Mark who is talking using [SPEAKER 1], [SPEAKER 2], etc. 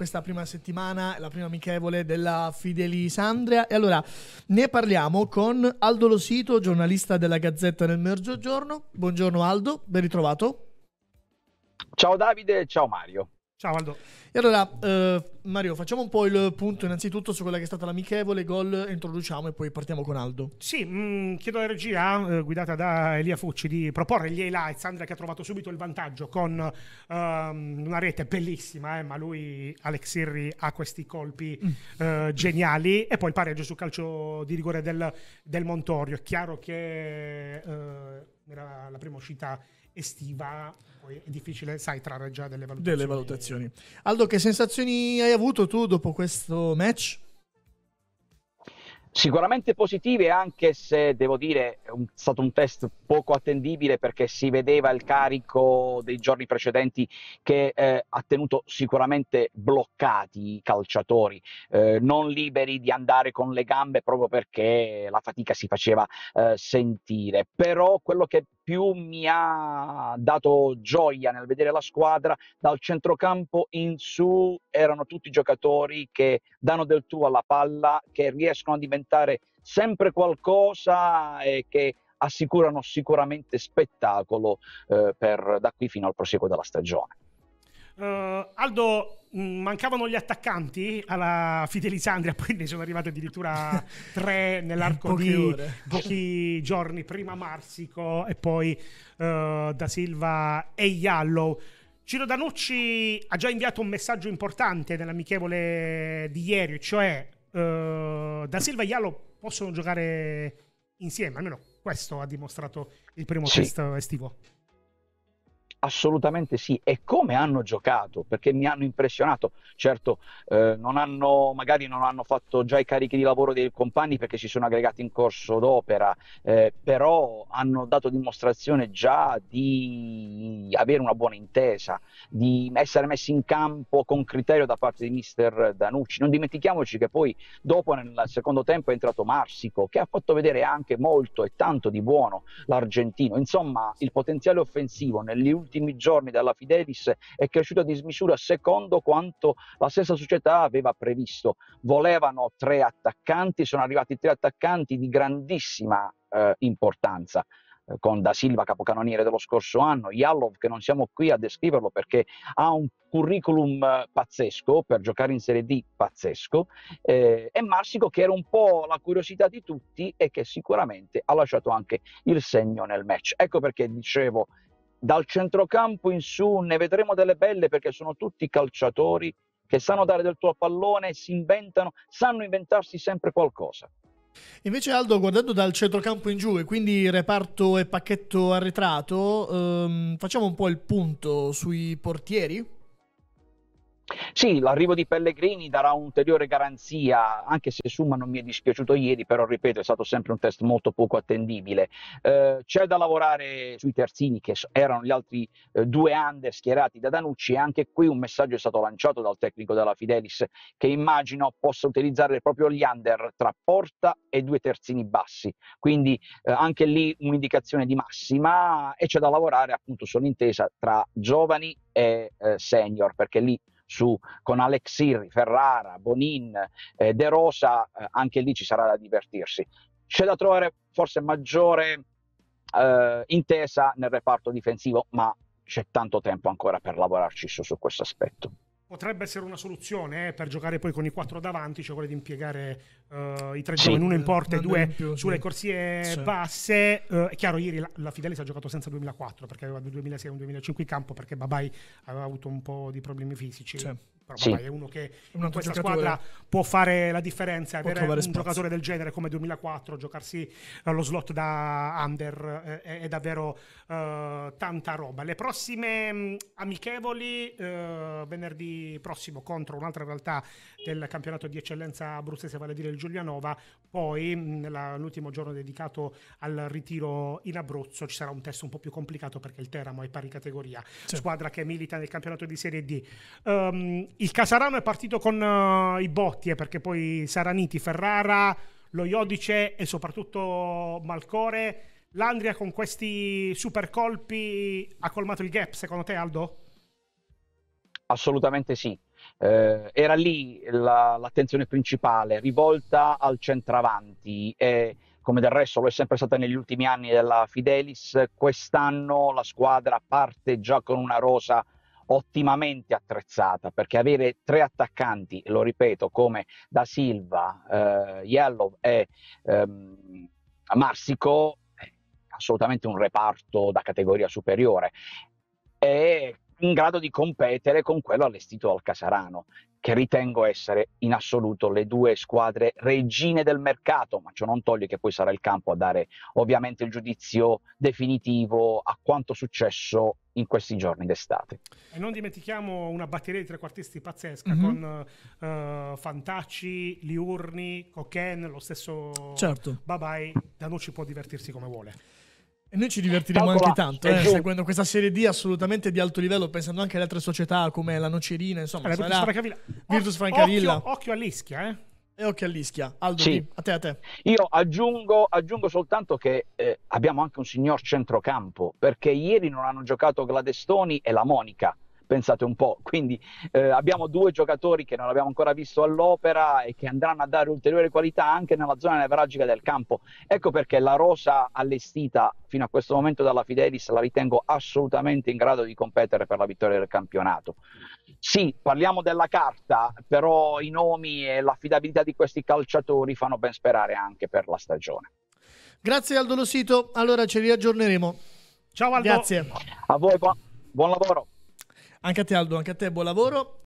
[SPEAKER 1] questa prima settimana, la prima amichevole della Fidelisandria. E allora ne parliamo con Aldo Losito, giornalista della Gazzetta del Mezzogiorno. Buongiorno Aldo,
[SPEAKER 2] ben ritrovato. Ciao Davide, ciao Mario. Ciao Aldo.
[SPEAKER 1] E allora, eh, Mario, facciamo un po' il punto innanzitutto su quella che è stata l'amichevole, gol, introduciamo e poi partiamo con Aldo. Sì, mh, mm, chiedo alla regia, eh, guidata da Elia Fucci, di proporre gli highlights.
[SPEAKER 3] Andrea che ha trovato subito il vantaggio con ehm, una rete bellissima, eh, ma lui, Alex Irri, ha questi colpi mm. Eh, geniali. E poi il pareggio sul calcio di rigore del, del Montorio. È chiaro che eh, velocità estiva, poi è difficile, sai, trarre già delle valutazioni. Delle valutazioni.
[SPEAKER 1] Aldo, che sensazioni hai avuto tu dopo questo match?
[SPEAKER 2] Sicuramente positive, anche se devo dire è stato un test poco attendibile perché si vedeva il carico dei giorni precedenti che eh, ha tenuto sicuramente bloccati i calciatori, eh, non liberi di andare con le gambe proprio perché la fatica si faceva eh, sentire. Però quello che più mi ha dato gioia nel vedere la squadra, dal centrocampo in su erano tutti giocatori che danno del tuo alla palla, che riescono a diventare sempre qualcosa e che assicurano sicuramente spettacolo eh, per, da qui fino al proseguo della stagione.
[SPEAKER 3] Uh, Aldo, Mm, mancavano gli attaccanti alla Fidelisandria, poi ne sono arrivati addirittura tre nell'arco di ore. pochi giorni, prima Marsico e poi uh, Da Silva e Yallow. Ciro Danucci ha già inviato un messaggio importante nell'amichevole di ieri, cioè uh, Da Silva e Yallow possono giocare insieme, almeno questo ha dimostrato il primo sì. test estivo.
[SPEAKER 2] Assolutamente sì, e come hanno giocato, perché mi hanno impressionato. Certo, eh, non hanno, magari non hanno fatto già i carichi di lavoro dei compagni perché si sono aggregati in corso d'opera, eh, però hanno dato dimostrazione già di avere una buona intesa, di essere messi in campo con criterio da parte di mister Danucci. Non dimentichiamoci che poi dopo nel secondo tempo è entrato Marsico, che ha fatto vedere anche molto e tanto di buono l'argentino. Insomma, il potenziale offensivo nell'ultimo ultimi giorni dalla Fidelis è cresciuto a dismisura secondo quanto la stessa società aveva previsto. Volevano tre attaccanti, sono arrivati tre attaccanti di grandissima eh, importanza eh, con Da Silva capocannoniere dello scorso anno, Yallov che non siamo qui a descriverlo perché ha un curriculum eh, pazzesco per giocare in Serie D pazzesco eh, e Marsico che era un po' la curiosità di tutti e che sicuramente ha lasciato anche il segno nel match. Ecco perché dicevo dal centrocampo in su ne vedremo delle belle perché sono tutti calciatori che sanno dare del tuo pallone, si inventano, sanno inventarsi sempre qualcosa.
[SPEAKER 1] Invece Aldo, guardando dal centrocampo in giù e quindi reparto e pacchetto arretrato, ehm, facciamo un po' il punto sui portieri?
[SPEAKER 2] Sì, l'arrivo di Pellegrini darà un'ulteriore garanzia, anche se Summa non mi è dispiaciuto ieri, però ripeto è stato sempre un test molto poco attendibile. Eh, c'è da lavorare sui terzini che erano gli altri eh, due under schierati da Danucci e anche qui un messaggio è stato lanciato dal tecnico della Fidelis che immagino possa utilizzare proprio gli under tra porta e due terzini bassi, quindi eh, anche lì un'indicazione di massima e c'è da lavorare appunto sull'intesa tra giovani e eh, senior perché lì su, con Alexir, Ferrara, Bonin, eh, De Rosa, eh, anche lì ci sarà da divertirsi. C'è da trovare forse maggiore eh, intesa nel reparto difensivo, ma c'è tanto tempo ancora per lavorarci su, su questo aspetto
[SPEAKER 3] potrebbe essere una soluzione eh, per giocare poi con i quattro davanti, cioè quello di impiegare uh, i tre sì. uno in porta e due più, sulle sì. corsie sì. basse. Uh, è chiaro, ieri la, la Fidelis ha giocato senza 2004 perché aveva 2006 e 2005 in campo perché Babai aveva avuto un po' di problemi fisici. Sì però sì. è uno che un in questa squadra può fare la differenza può avere un spazio. giocatore del genere come 2004 giocarsi eh, lo slot da under eh, è, è, davvero eh, tanta roba le prossime mm, amichevoli eh, venerdì prossimo contro un'altra realtà del campionato di eccellenza abruzzese vale a dire il Giulianova poi nella, mm, l'ultimo giorno dedicato al ritiro in Abruzzo ci sarà un test un po' più complicato perché il Teramo è pari categoria sì. squadra che milita nel campionato di Serie D um, il Casarano è partito con uh, i botti, eh, perché poi Saraniti, Ferrara, lo Iodice e soprattutto Malcore. L'Andria con questi super colpi ha colmato il gap, secondo te Aldo?
[SPEAKER 2] Assolutamente sì. Eh, era lì la, l'attenzione principale, rivolta al centravanti. E come del resto lo è sempre stata negli ultimi anni della Fidelis, quest'anno la squadra parte già con una rosa ottimamente attrezzata perché avere tre attaccanti, lo ripeto, come Da Silva, eh, Yellow e ehm, Marsico, è assolutamente un reparto da categoria superiore. È in grado di competere con quello allestito al Casarano, che ritengo essere in assoluto le due squadre regine del mercato, ma ciò non toglie che poi sarà il campo a dare ovviamente il giudizio definitivo a quanto successo in questi giorni d'estate.
[SPEAKER 3] E non dimentichiamo una batteria di trequartisti pazzesca mm-hmm. con uh, Fantacci, Liurni, Coquen, lo stesso certo. Babai, da noi ci può divertirsi come vuole.
[SPEAKER 1] E noi ci divertiremo Calcola. anche tanto, eh, seguendo questa serie D assolutamente di alto livello, pensando anche alle altre società come la Nocerina, insomma, allora, Virtus Francavilla. Virtus Francavilla. Occhio, occhio all'Ischia, eh.
[SPEAKER 2] E occhio all'ischia. Aldo, sì. a te, a te. Io aggiungo, aggiungo soltanto che eh, abbiamo anche un signor centrocampo, perché ieri non hanno giocato Gladestoni e la Monica. Pensate un po'. Quindi eh, abbiamo due giocatori che non abbiamo ancora visto all'opera e che andranno a dare ulteriore qualità anche nella zona nevralgica del campo. Ecco perché la rosa allestita fino a questo momento dalla Fidelis la ritengo assolutamente in grado di competere per la vittoria del campionato. Sì, parliamo della carta, però i nomi e l'affidabilità di questi calciatori fanno ben sperare anche per la stagione.
[SPEAKER 1] Grazie Aldo Sito, allora ci riaggiorneremo. Ciao Aldo. Grazie. A voi, buon, buon lavoro. Anche a te Aldo, anche a te buon lavoro